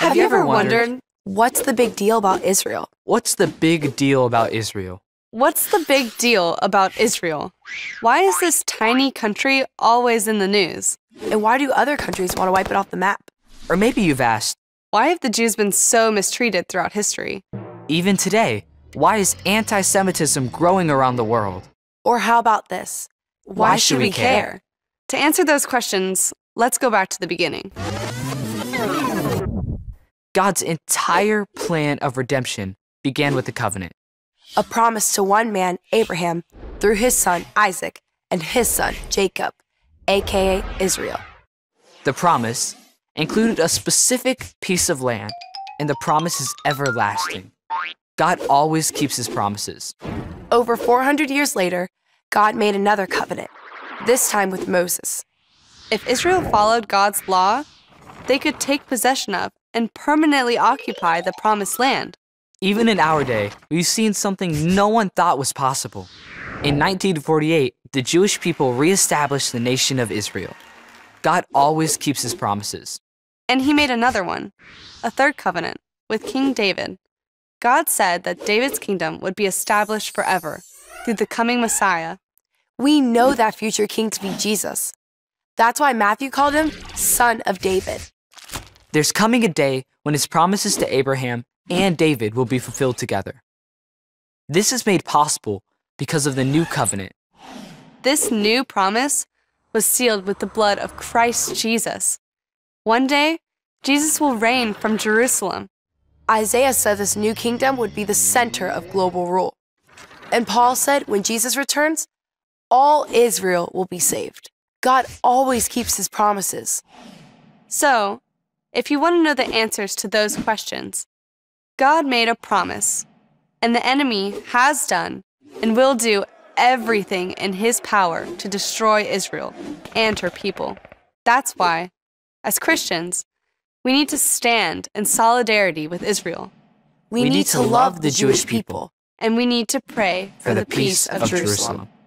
Have, you, ever wondered, wondered what's the big deal about Israel? What's the big deal about Israel? What's the big deal about Israel? Why is this tiny country always in the news? And why do other countries want to wipe it off the map? Or maybe you've asked, why have the Jews been so mistreated throughout history? Even today, why is anti Semitism growing around the world? Or how about this? Why, why should, should, we, we care? care? To answer those questions, let's go back to the beginning. God's entire plan of redemption began with the covenant. A promise to one man, Abraham, through his son Isaac and his son Jacob, aka Israel. The promise included a specific piece of land, and the promise is everlasting. God always keeps his promises. Over 400 years later, God made another covenant, this time with Moses. If Israel followed God's law, they could take possession of and permanently occupy the Promised Land. Even in our day, we've seen something no one thought was possible. In 1948, the Jewish people reestablished the nation of Israel. God always keeps his promises. And he made another one, a third covenant, with King David. God said that David's kingdom would be established forever through the coming Messiah. We know that future king to be Jesus. That's why Matthew called him Son of David. There's coming a day when his promises to Abraham and David will be fulfilled together. This is made possible because of the new covenant. This new promise was sealed with the blood of Christ Jesus. One day, Jesus will reign from Jerusalem. Isaiah said this new kingdom would be the center of global rule. And Paul said when Jesus returns, all Israel will be saved. God always keeps his promises. So, if you want to know the answers to those questions, God made a promise, and the enemy has done and will do everything in his power to destroy Israel and her people. That's why, as Christians, we need to stand in solidarity with Israel. We, we need, need, to love the Jewish people, and we need to pray for, for the peace of, of Jerusalem. Jerusalem.